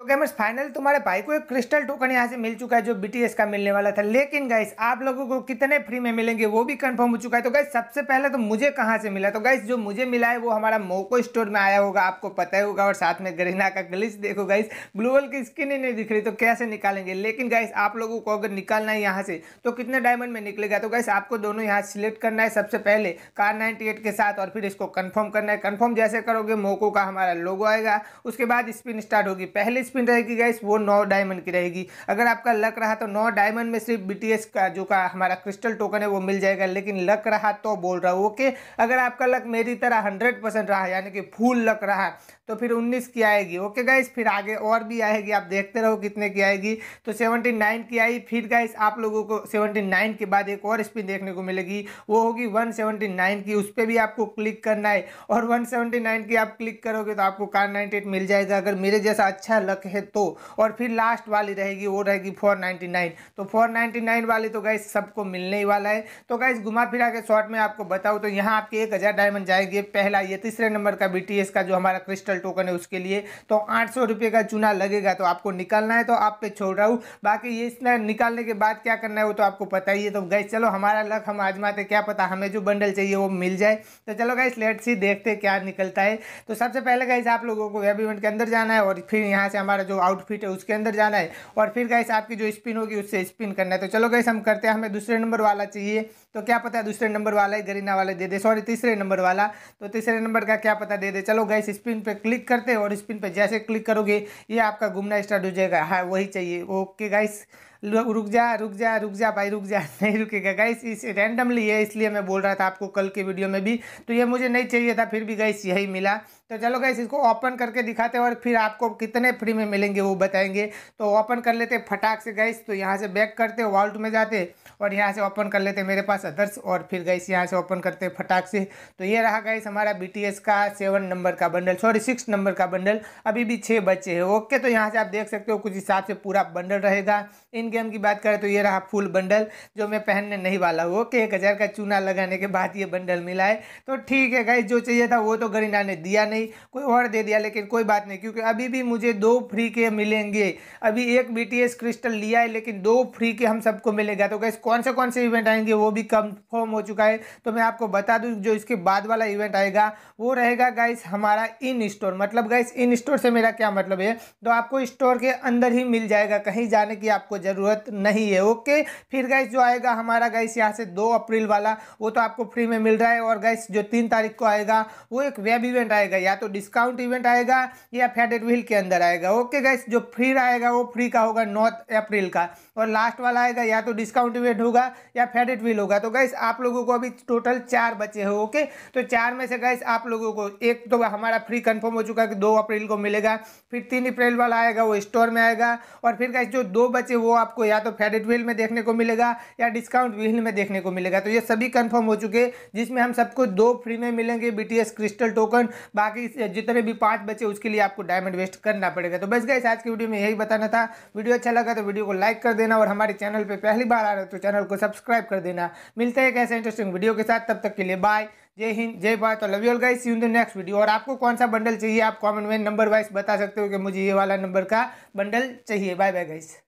तो gamers final तुम्हारे भाई को एक क्रिस्टल टोकन यहाँ से मिल चुका है जो बीटीएस का मिलने वाला था लेकिन गाइस आप लोगों को कितने फ्री में मिलेंगे वो भी कंफर्म हो चुका है तो गाइस सबसे पहले तो मुझे कहाँ से मिला तो गाइस जो मुझे मिला है वो हमारा मोको स्टोर में आया होगा आपको पता ही होगा और साथ में गरीना का गलिस देखो गाइस ग्लोबल की स्किन ही नहीं दिख रही तो कैसे निकालेंगे लेकिन गाइस आप लोगों को अगर निकालना है यहाँ से तो कितने डायमंड में निकलेगा तो गाइस आपको दोनों यहाँ सिलेक्ट करना है सबसे पहले कार नाइनटी के साथ और फिर इसको कन्फर्म करना है कन्फर्म जैसे करोगे मोको का हमारा लोगो आएगा उसके बाद स्पिन स्टार्ट होगी पहले स्पिन रहेगी गाइस वो नौ डायमंड की रहेगी अगर आपका लक रहा तो नौ डायमंड में सिर्फ बी का जो का हमारा क्रिस्टल टोकन है वो मिल जाएगा लेकिन लक रहा तो बोल रहा हूँ ओके अगर आपका लक मेरी तरह हंड्रेड रहा यानी कि फुल लक रहा तो फिर उन्नीस की आएगी ओके गाइस फिर आगे और भी आएगी आप देखते रहो कितने की आएगी तो सेवनटी नाइन की आई फिर गाइस आप लोगों को सेवनटी नाइन के बाद एक और स्पिन देखने को मिलेगी वो होगी वन सेवनटी नाइन की उस पर भी आपको क्लिक करना है और वन सेवनटी नाइन की आप क्लिक करोगे तो आपको कार नाइनटी एट मिल जाएगा अगर मेरे जैसा अच्छा लक तक है तो और फिर लास्ट वाली रहेगी वो रहेगी फोर नाइन्टी नाइन तो फोर नाइन्टी नाइन वाली तो गाइज सबको मिलने ही वाला है तो गाइज घुमा फिरा के शॉर्ट में आपको बताऊँ तो यहाँ आपके एक हज़ार डायमंड जाएंगे पहला ये तीसरे नंबर का बी का जो हमारा क्रिस्टल टोकन है उसके लिए तो आठ सौ का चुना लगेगा तो आपको निकालना है तो आप पे छोड़ रहा हूँ बाकी ये इसमें निकालने के बाद क्या करना है वो तो आपको पता ही है तो गैस चलो हमारा लक हम आजमाते क्या पता हमें जो बंडल चाहिए वो मिल जाए तो चलो गैस लेट सी देखते क्या निकलता है तो सबसे पहले गैस आप लोगों को वेब इवेंट के अंदर जाना है और फिर यहाँ से हमारा हमारा जो आउटफिट है उसके अंदर जाना है और फिर गैस आपकी जो स्पिन होगी उससे स्पिन करना है तो चलो गैस हम करते हैं हमें दूसरे नंबर वाला चाहिए तो क्या पता है दूसरे नंबर वाला है गरीना वाला दे दे सॉरी तीसरे नंबर वाला तो तीसरे नंबर का क्या पता दे दे चलो गैस स्पिन पर क्लिक करते हैं और स्पिन पर जैसे क्लिक करोगे ये आपका घूमना स्टार्ट हो जाएगा हाँ वही चाहिए ओके गाइस रुक जा रुक जा रुक जा भाई रुक जा नहीं रुकेगा गाइस इस रैंडमली है इसलिए मैं बोल रहा था आपको कल के वीडियो में भी तो ये मुझे नहीं चाहिए था फिर भी गाइस यही मिला तो चलो गाइस इसको ओपन करके दिखाते हैं और फिर आपको कितने फ्री में मिलेंगे वो बताएंगे तो ओपन कर लेते फटाक से गाइस तो यहाँ से बैक करते वॉल्ट में जाते और यहाँ से ओपन कर लेते मेरे पास अदर्स और फिर गाइस यहाँ से ओपन करते फटाक से तो ये रहा गाइस हमारा बी का सेवन नंबर का बंडल सॉरी सिक्स नंबर का बंडल अभी भी छः बच्चे हैं ओके तो यहाँ से आप देख सकते हो कुछ हिसाब से पूरा बंडल रहेगा इन तीन गेम की बात करें तो ये रहा फुल बंडल जो मैं पहनने नहीं वाला हूँ ओके एक हज़ार का चूना लगाने के बाद ये बंडल मिला है तो ठीक है गाइज जो चाहिए था वो तो गरीना ने दिया नहीं कोई और दे दिया लेकिन कोई बात नहीं क्योंकि अभी भी मुझे दो फ्री के मिलेंगे अभी एक बी क्रिस्टल लिया है लेकिन दो फ्री के हम सबको मिलेगा तो गाइज कौन से कौन से इवेंट आएंगे वो भी कन्फर्म हो चुका है तो मैं आपको बता दूँ जो इसके बाद वाला इवेंट आएगा वो रहेगा गाइस हमारा इन स्टोर मतलब गाइस इन स्टोर से मेरा क्या मतलब है तो आपको स्टोर के अंदर ही मिल जाएगा कहीं जाने की आपको जरूरत ज़रूरत नहीं है ओके फिर गैस जो आएगा हमारा गैस यहाँ से दो अप्रैल वाला वो तो आपको फ्री में मिल रहा है और गैस जो तीन तारीख को आएगा वो एक वेब इवेंट आएगा या तो डिस्काउंट इवेंट आएगा या फेडेड व्हील के अंदर आएगा ओके गैस जो फ्री आएगा वो फ्री का होगा नौ अप्रैल का और लास्ट वाला आएगा या तो डिस्काउंट इवेंट होगा या फेडेड व्हील होगा तो गैस आप लोगों को अभी टोटल चार बचे हो ओके तो चार में से गैस आप लोगों को एक तो हमारा फ्री कन्फर्म हो चुका है कि दो अप्रैल को मिलेगा फिर तीन अप्रैल वाला आएगा वो स्टोर में आएगा और फिर गैस जो दो बचे वो आप आपको या तो फेडेड व्हील में देखने को मिलेगा या डिस्काउंट व्हील में देखने को मिलेगा तो ये सभी कन्फर्म हो चुके जिसमें हम सबको दो फ्री में मिलेंगे बीटीएस क्रिस्टल टोकन बाकी जितने भी पाँच बचे उसके लिए आपको डायमंड वेस्ट करना पड़ेगा तो बस गए आज की वीडियो में यही बताना था वीडियो अच्छा लगा तो वीडियो को लाइक कर देना और हमारे चैनल पर पहली बार आ रहे हो तो चैनल को सब्सक्राइब कर देना मिलते हैं एक ऐसे इंटरेस्टिंग वीडियो के साथ तब तक के लिए बाय जय हिंद जय Bharat love you guys in the next video और आपको कौन सा बंडल चाहिए आप कमेंट में नंबर वाइज बता सकते हो कि मुझे ये वाला नंबर का बंडल चाहिए बाय बाय गाइस